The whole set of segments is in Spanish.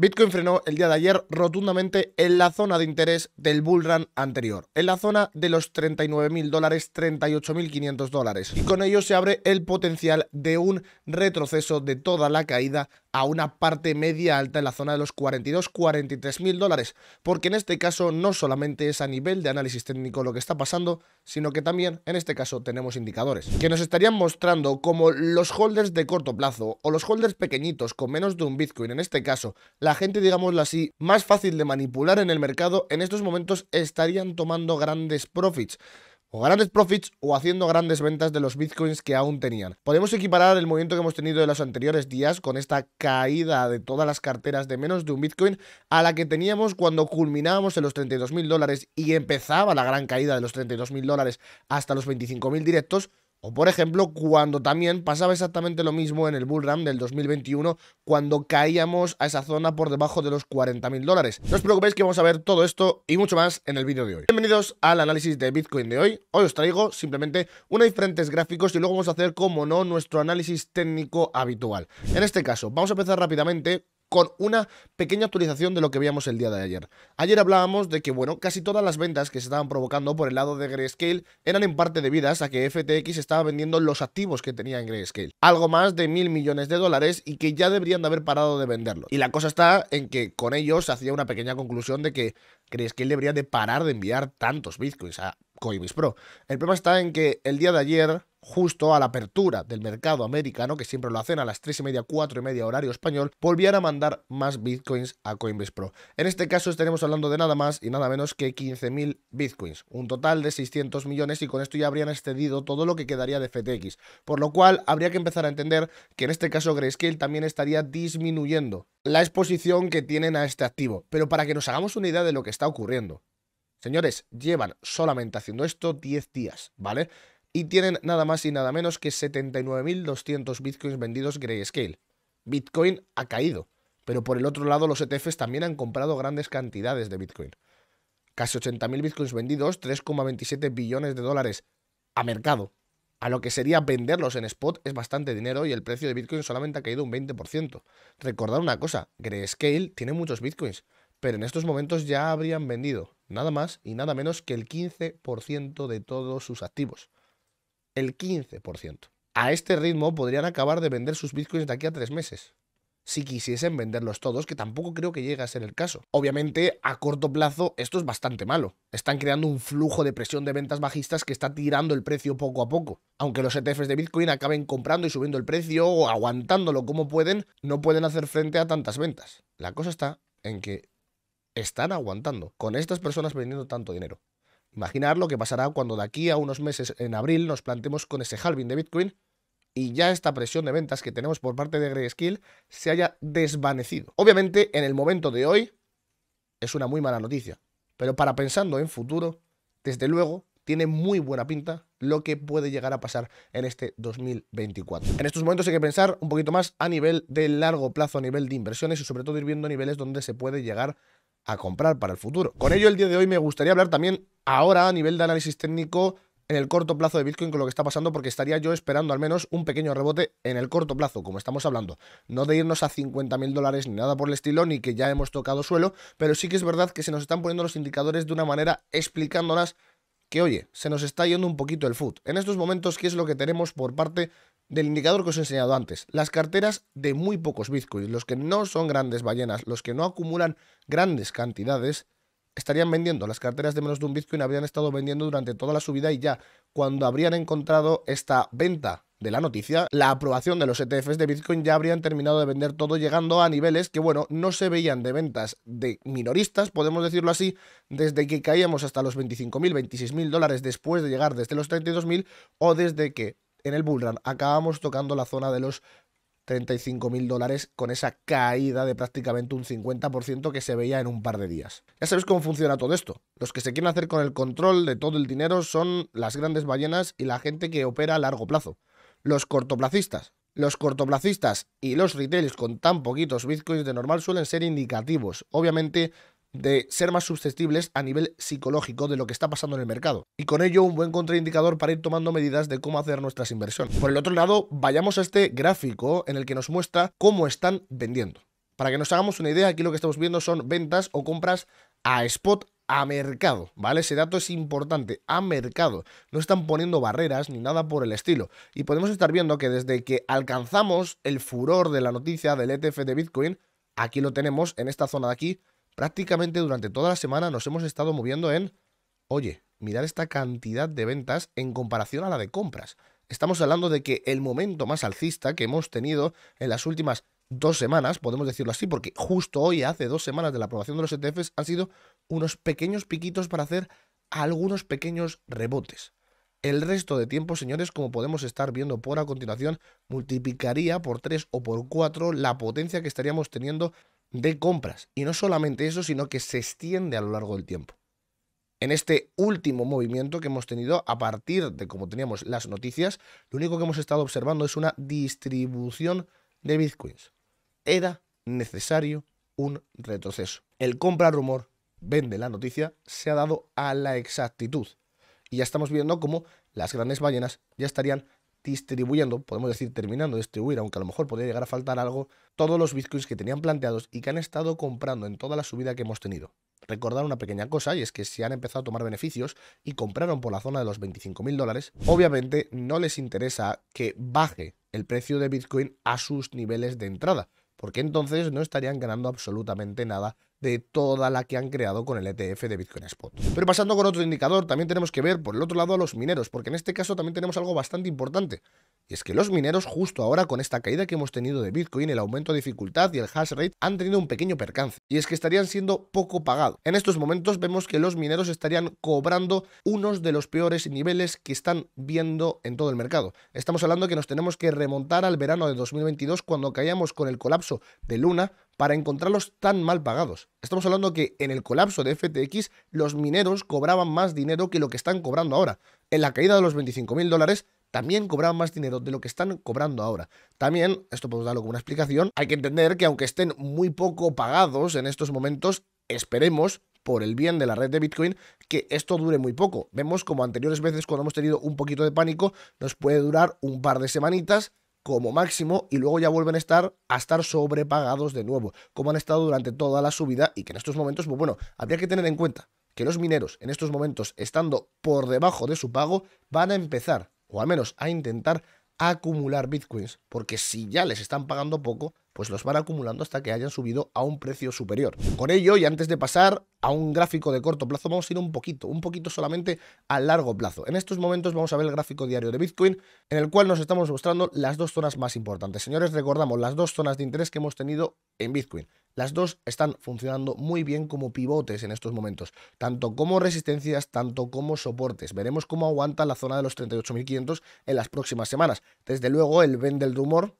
Bitcoin frenó el día de ayer rotundamente en la zona de interés del bull run anterior, en la zona de los 39.000 dólares, 38.500 dólares. Y con ello se abre el potencial de un retroceso de toda la caída a una parte media alta en la zona de los 42-43 mil dólares, porque en este caso no solamente es a nivel de análisis técnico lo que está pasando, sino que también en este caso tenemos indicadores que nos estarían mostrando como los holders de corto plazo o los holders pequeñitos con menos de un Bitcoin, en este caso la gente, digámoslo así, más fácil de manipular en el mercado, en estos momentos estarían tomando grandes profits o grandes profits o haciendo grandes ventas de los bitcoins que aún tenían. Podemos equiparar el movimiento que hemos tenido en los anteriores días con esta caída de todas las carteras de menos de un bitcoin a la que teníamos cuando culminábamos en los 32 mil dólares y empezaba la gran caída de los 32 mil dólares hasta los 25.000 mil directos o por ejemplo, cuando también pasaba exactamente lo mismo en el Bullram del 2021, cuando caíamos a esa zona por debajo de los 40.000 dólares. No os preocupéis que vamos a ver todo esto y mucho más en el vídeo de hoy. Bienvenidos al análisis de Bitcoin de hoy. Hoy os traigo simplemente unos diferentes gráficos y luego vamos a hacer, como no, nuestro análisis técnico habitual. En este caso, vamos a empezar rápidamente con una pequeña actualización de lo que veíamos el día de ayer. Ayer hablábamos de que, bueno, casi todas las ventas que se estaban provocando por el lado de Grayscale eran en parte debidas a que FTX estaba vendiendo los activos que tenía en Grayscale, algo más de mil millones de dólares y que ya deberían de haber parado de venderlo. Y la cosa está en que con ellos se hacía una pequeña conclusión de que Grayscale debería de parar de enviar tantos bitcoins. a... Coinbase Pro. El problema está en que el día de ayer, justo a la apertura del mercado americano, que siempre lo hacen a las 3 y media, 4 y media horario español, volvían a mandar más bitcoins a Coinbase Pro. En este caso estaremos hablando de nada más y nada menos que 15.000 bitcoins, un total de 600 millones y con esto ya habrían excedido todo lo que quedaría de FTX, por lo cual habría que empezar a entender que en este caso Grayscale también estaría disminuyendo la exposición que tienen a este activo, pero para que nos hagamos una idea de lo que está ocurriendo. Señores, llevan solamente haciendo esto 10 días, ¿vale? Y tienen nada más y nada menos que 79.200 bitcoins vendidos Greyscale. Bitcoin ha caído, pero por el otro lado los ETFs también han comprado grandes cantidades de bitcoin. Casi 80.000 bitcoins vendidos, 3,27 billones de dólares a mercado. A lo que sería venderlos en spot es bastante dinero y el precio de bitcoin solamente ha caído un 20%. Recordad una cosa, Greyscale tiene muchos bitcoins, pero en estos momentos ya habrían vendido nada más y nada menos que el 15% de todos sus activos. El 15%. A este ritmo podrían acabar de vender sus bitcoins de aquí a tres meses. Si quisiesen venderlos todos, que tampoco creo que llegue a ser el caso. Obviamente, a corto plazo, esto es bastante malo. Están creando un flujo de presión de ventas bajistas que está tirando el precio poco a poco. Aunque los ETFs de Bitcoin acaben comprando y subiendo el precio o aguantándolo como pueden, no pueden hacer frente a tantas ventas. La cosa está en que están aguantando con estas personas vendiendo tanto dinero. Imaginar lo que pasará cuando de aquí a unos meses, en abril, nos plantemos con ese halving de Bitcoin y ya esta presión de ventas que tenemos por parte de Grayscale se haya desvanecido. Obviamente, en el momento de hoy, es una muy mala noticia, pero para pensando en futuro, desde luego, tiene muy buena pinta lo que puede llegar a pasar en este 2024. En estos momentos hay que pensar un poquito más a nivel de largo plazo, a nivel de inversiones y sobre todo ir viendo niveles donde se puede llegar a comprar para el futuro. Con ello, el día de hoy me gustaría hablar también ahora a nivel de análisis técnico en el corto plazo de Bitcoin con lo que está pasando, porque estaría yo esperando al menos un pequeño rebote en el corto plazo, como estamos hablando. No de irnos a 50.000 mil dólares ni nada por el estilo, ni que ya hemos tocado suelo, pero sí que es verdad que se nos están poniendo los indicadores de una manera explicándolas que, oye, se nos está yendo un poquito el food. En estos momentos, ¿qué es lo que tenemos por parte del indicador que os he enseñado antes, las carteras de muy pocos bitcoins, los que no son grandes ballenas, los que no acumulan grandes cantidades, estarían vendiendo. Las carteras de menos de un bitcoin habrían estado vendiendo durante toda la subida y ya cuando habrían encontrado esta venta de la noticia, la aprobación de los ETFs de Bitcoin ya habrían terminado de vender todo, llegando a niveles que, bueno, no se veían de ventas de minoristas, podemos decirlo así, desde que caíamos hasta los 25.000, 26.000 dólares después de llegar desde los 32.000 o desde que en el bullrun acabamos tocando la zona de los 35 mil dólares con esa caída de prácticamente un 50% que se veía en un par de días. Ya sabes cómo funciona todo esto. Los que se quieren hacer con el control de todo el dinero son las grandes ballenas y la gente que opera a largo plazo. Los cortoplacistas. Los cortoplacistas y los retails con tan poquitos bitcoins de normal suelen ser indicativos. Obviamente de ser más susceptibles a nivel psicológico de lo que está pasando en el mercado. Y con ello un buen contraindicador para ir tomando medidas de cómo hacer nuestras inversiones. Por el otro lado, vayamos a este gráfico en el que nos muestra cómo están vendiendo. Para que nos hagamos una idea, aquí lo que estamos viendo son ventas o compras a spot a mercado, ¿vale? Ese dato es importante, a mercado. No están poniendo barreras ni nada por el estilo. Y podemos estar viendo que desde que alcanzamos el furor de la noticia del ETF de Bitcoin, aquí lo tenemos en esta zona de aquí, prácticamente durante toda la semana nos hemos estado moviendo en, oye, mirar esta cantidad de ventas en comparación a la de compras. Estamos hablando de que el momento más alcista que hemos tenido en las últimas dos semanas, podemos decirlo así, porque justo hoy, hace dos semanas de la aprobación de los ETFs, han sido unos pequeños piquitos para hacer algunos pequeños rebotes. El resto de tiempo, señores, como podemos estar viendo por a continuación, multiplicaría por tres o por cuatro la potencia que estaríamos teniendo de compras. Y no solamente eso, sino que se extiende a lo largo del tiempo. En este último movimiento que hemos tenido, a partir de como teníamos las noticias, lo único que hemos estado observando es una distribución de bitcoins. Era necesario un retroceso. El compra rumor, vende la noticia, se ha dado a la exactitud. Y ya estamos viendo cómo las grandes ballenas ya estarían distribuyendo, podemos decir terminando de distribuir, aunque a lo mejor podría llegar a faltar algo, todos los bitcoins que tenían planteados y que han estado comprando en toda la subida que hemos tenido. Recordar una pequeña cosa y es que si han empezado a tomar beneficios y compraron por la zona de los 25 dólares, obviamente no les interesa que baje el precio de Bitcoin a sus niveles de entrada, porque entonces no estarían ganando absolutamente nada de toda la que han creado con el ETF de Bitcoin Spot. Pero pasando con otro indicador, también tenemos que ver por el otro lado a los mineros, porque en este caso también tenemos algo bastante importante. Y es que los mineros justo ahora con esta caída que hemos tenido de Bitcoin, el aumento de dificultad y el hash rate han tenido un pequeño percance. Y es que estarían siendo poco pagados. En estos momentos vemos que los mineros estarían cobrando unos de los peores niveles que están viendo en todo el mercado. Estamos hablando que nos tenemos que remontar al verano de 2022 cuando caíamos con el colapso de Luna para encontrarlos tan mal pagados. Estamos hablando que en el colapso de FTX los mineros cobraban más dinero que lo que están cobrando ahora. En la caída de los 25.000 dólares también cobraban más dinero de lo que están cobrando ahora. También, esto podemos darlo como una explicación, hay que entender que aunque estén muy poco pagados en estos momentos, esperemos por el bien de la red de Bitcoin, que esto dure muy poco. Vemos como anteriores veces cuando hemos tenido un poquito de pánico, nos puede durar un par de semanitas, como máximo y luego ya vuelven a estar a estar sobrepagados de nuevo, como han estado durante toda la subida y que en estos momentos, pues bueno, habría que tener en cuenta que los mineros en estos momentos, estando por debajo de su pago, van a empezar, o al menos a intentar, acumular bitcoins, porque si ya les están pagando poco, pues los van acumulando hasta que hayan subido a un precio superior. Con ello, y antes de pasar a un gráfico de corto plazo, vamos a ir un poquito, un poquito solamente a largo plazo. En estos momentos vamos a ver el gráfico diario de Bitcoin, en el cual nos estamos mostrando las dos zonas más importantes. Señores, recordamos las dos zonas de interés que hemos tenido en Bitcoin. Las dos están funcionando muy bien como pivotes en estos momentos, tanto como resistencias, tanto como soportes. Veremos cómo aguanta la zona de los 38.500 en las próximas semanas. Desde luego, el Vendel del rumor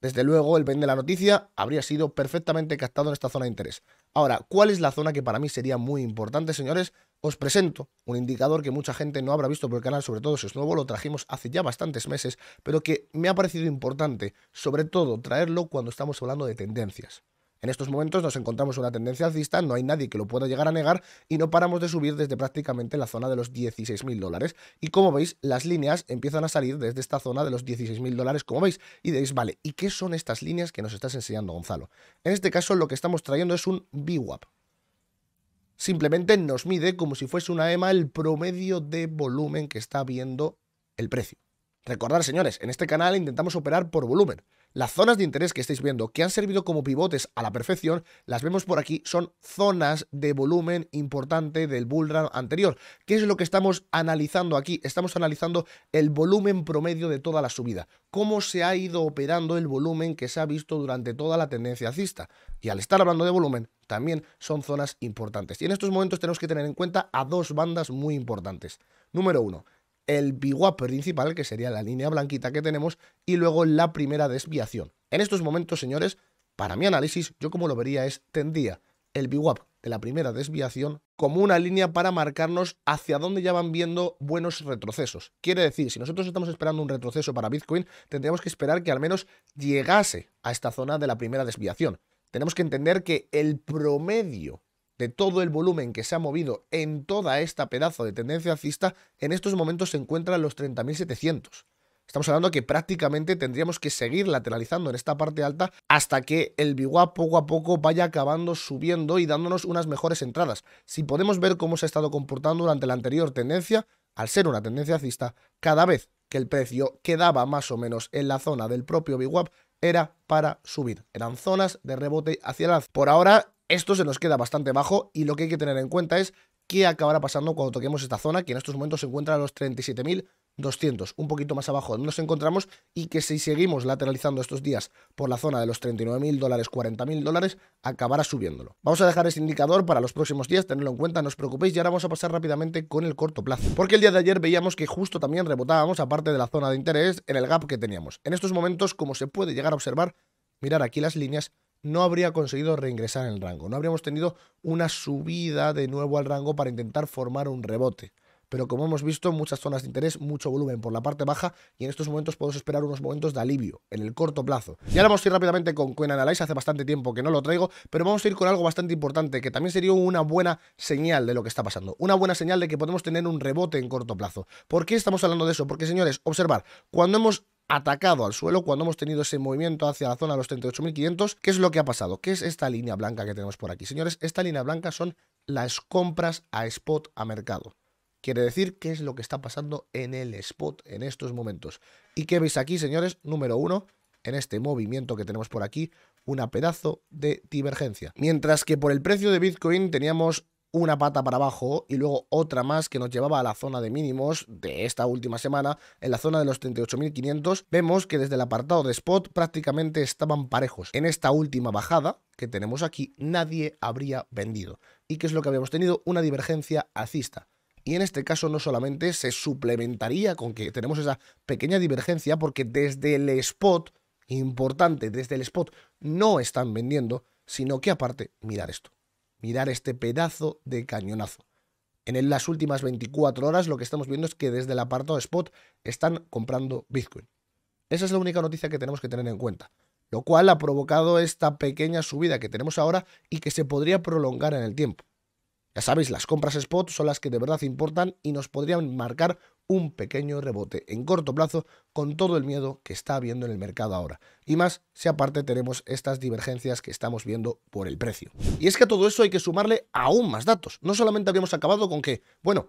desde luego, el ven de la noticia habría sido perfectamente captado en esta zona de interés. Ahora, ¿cuál es la zona que para mí sería muy importante, señores? Os presento un indicador que mucha gente no habrá visto por el canal, sobre todo si es nuevo, lo trajimos hace ya bastantes meses, pero que me ha parecido importante, sobre todo traerlo cuando estamos hablando de tendencias. En estos momentos nos encontramos una tendencia alcista, no hay nadie que lo pueda llegar a negar y no paramos de subir desde prácticamente la zona de los 16.000 dólares. Y como veis, las líneas empiezan a salir desde esta zona de los 16.000 dólares, como veis, y decís, vale, ¿y qué son estas líneas que nos estás enseñando, Gonzalo? En este caso lo que estamos trayendo es un VWAP, simplemente nos mide como si fuese una EMA el promedio de volumen que está viendo el precio. Recordad, señores, en este canal intentamos operar por volumen. Las zonas de interés que estáis viendo, que han servido como pivotes a la perfección, las vemos por aquí, son zonas de volumen importante del bull anterior. ¿Qué es lo que estamos analizando aquí? Estamos analizando el volumen promedio de toda la subida. Cómo se ha ido operando el volumen que se ha visto durante toda la tendencia alcista. Y al estar hablando de volumen, también son zonas importantes. Y en estos momentos tenemos que tener en cuenta a dos bandas muy importantes. Número uno, el BWAP principal, que sería la línea blanquita que tenemos, y luego la primera desviación. En estos momentos, señores, para mi análisis, yo como lo vería es, tendría el BWAP de la primera desviación como una línea para marcarnos hacia dónde ya van viendo buenos retrocesos. Quiere decir, si nosotros estamos esperando un retroceso para Bitcoin, tendríamos que esperar que al menos llegase a esta zona de la primera desviación. Tenemos que entender que el promedio de todo el volumen que se ha movido en toda esta pedazo de tendencia alcista, en estos momentos se encuentran los 30.700. Estamos hablando que prácticamente tendríamos que seguir lateralizando en esta parte alta hasta que el BWAP poco a poco vaya acabando subiendo y dándonos unas mejores entradas. Si podemos ver cómo se ha estado comportando durante la anterior tendencia, al ser una tendencia alcista, cada vez que el precio quedaba más o menos en la zona del propio BWAP, era para subir. Eran zonas de rebote hacia el alza. Por ahora esto se nos queda bastante bajo y lo que hay que tener en cuenta es qué acabará pasando cuando toquemos esta zona, que en estos momentos se encuentra a los 37.200, un poquito más abajo donde nos encontramos, y que si seguimos lateralizando estos días por la zona de los 39.000 dólares, 40.000 dólares, acabará subiéndolo. Vamos a dejar ese indicador para los próximos días, tenerlo en cuenta, no os preocupéis, y ahora vamos a pasar rápidamente con el corto plazo, porque el día de ayer veíamos que justo también rebotábamos, aparte de la zona de interés, en el gap que teníamos. En estos momentos, como se puede llegar a observar, mirar aquí las líneas, no habría conseguido reingresar en el rango, no habríamos tenido una subida de nuevo al rango para intentar formar un rebote. Pero como hemos visto, muchas zonas de interés, mucho volumen por la parte baja y en estos momentos podemos esperar unos momentos de alivio en el corto plazo. Y ahora vamos a ir rápidamente con Coin Analyze, hace bastante tiempo que no lo traigo, pero vamos a ir con algo bastante importante que también sería una buena señal de lo que está pasando, una buena señal de que podemos tener un rebote en corto plazo. ¿Por qué estamos hablando de eso? Porque señores, observar, cuando hemos atacado al suelo cuando hemos tenido ese movimiento hacia la zona de los 38.500. ¿Qué es lo que ha pasado? ¿Qué es esta línea blanca que tenemos por aquí? Señores, esta línea blanca son las compras a spot a mercado. Quiere decir qué es lo que está pasando en el spot en estos momentos. ¿Y qué veis aquí, señores? Número uno, en este movimiento que tenemos por aquí, una pedazo de divergencia. Mientras que por el precio de Bitcoin teníamos una pata para abajo y luego otra más que nos llevaba a la zona de mínimos de esta última semana, en la zona de los 38.500, vemos que desde el apartado de spot prácticamente estaban parejos. En esta última bajada que tenemos aquí, nadie habría vendido. ¿Y qué es lo que habíamos tenido? Una divergencia alcista. Y en este caso no solamente se suplementaría con que tenemos esa pequeña divergencia porque desde el spot, importante, desde el spot no están vendiendo, sino que aparte, mirar esto mirar este pedazo de cañonazo. En las últimas 24 horas lo que estamos viendo es que desde el apartado spot están comprando Bitcoin. Esa es la única noticia que tenemos que tener en cuenta, lo cual ha provocado esta pequeña subida que tenemos ahora y que se podría prolongar en el tiempo. Ya sabéis, las compras spot son las que de verdad importan y nos podrían marcar un pequeño rebote en corto plazo con todo el miedo que está habiendo en el mercado ahora. Y más si aparte tenemos estas divergencias que estamos viendo por el precio. Y es que a todo eso hay que sumarle aún más datos. No solamente habíamos acabado con que, bueno,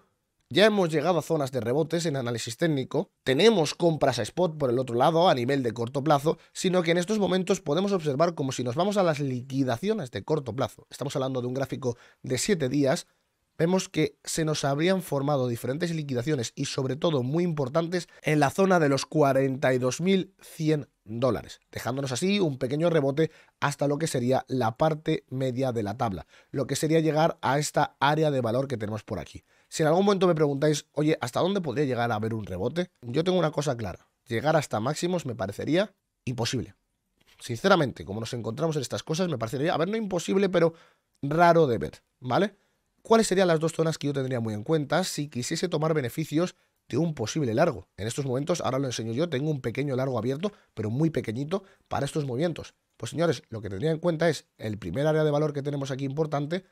ya hemos llegado a zonas de rebotes en análisis técnico, tenemos compras a spot por el otro lado a nivel de corto plazo, sino que en estos momentos podemos observar como si nos vamos a las liquidaciones de corto plazo. Estamos hablando de un gráfico de 7 días vemos que se nos habrían formado diferentes liquidaciones y sobre todo muy importantes en la zona de los 42.100 dólares, dejándonos así un pequeño rebote hasta lo que sería la parte media de la tabla, lo que sería llegar a esta área de valor que tenemos por aquí. Si en algún momento me preguntáis, oye, ¿hasta dónde podría llegar a haber un rebote? Yo tengo una cosa clara, llegar hasta máximos me parecería imposible. Sinceramente, como nos encontramos en estas cosas, me parecería, a ver, no imposible, pero raro de ver, ¿vale? ¿Cuáles serían las dos zonas que yo tendría muy en cuenta si quisiese tomar beneficios de un posible largo? En estos momentos, ahora lo enseño yo, tengo un pequeño largo abierto, pero muy pequeñito para estos movimientos. Pues señores, lo que tendría en cuenta es el primer área de valor que tenemos aquí importante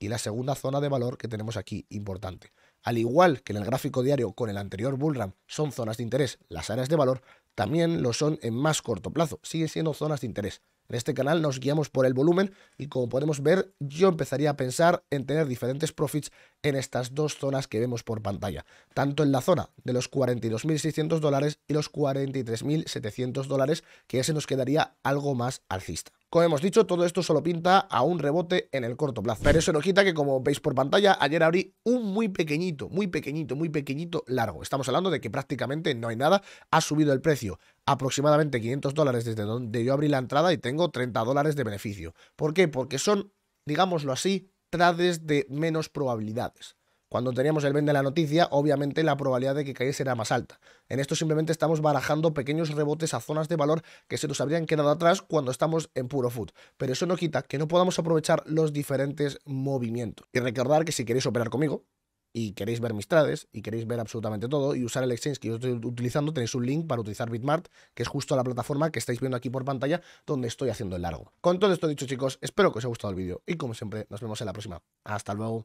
y la segunda zona de valor que tenemos aquí importante. Al igual que en el gráfico diario con el anterior Bullram son zonas de interés, las áreas de valor también lo son en más corto plazo, siguen siendo zonas de interés. En este canal nos guiamos por el volumen y como podemos ver, yo empezaría a pensar en tener diferentes profits en estas dos zonas que vemos por pantalla, tanto en la zona de los 42.600 dólares y los 43.700 dólares, que ese nos quedaría algo más alcista. Como hemos dicho, todo esto solo pinta a un rebote en el corto plazo. Pero eso no quita que, como veis por pantalla, ayer abrí un muy pequeñito, muy pequeñito, muy pequeñito largo. Estamos hablando de que prácticamente no hay nada. Ha subido el precio aproximadamente 500 dólares desde donde yo abrí la entrada y tengo 30 dólares de beneficio. ¿Por qué? Porque son, digámoslo así, trades de menos probabilidades. Cuando teníamos el vende la noticia, obviamente la probabilidad de que cayese era más alta. En esto simplemente estamos barajando pequeños rebotes a zonas de valor que se nos habrían quedado atrás cuando estamos en puro food. Pero eso no quita que no podamos aprovechar los diferentes movimientos. Y recordar que si queréis operar conmigo, y queréis ver mis trades y queréis ver absolutamente todo y usar el exchange que yo estoy utilizando, tenéis un link para utilizar Bitmart, que es justo la plataforma que estáis viendo aquí por pantalla donde estoy haciendo el largo. Con todo esto dicho, chicos, espero que os haya gustado el vídeo y como siempre, nos vemos en la próxima. Hasta luego.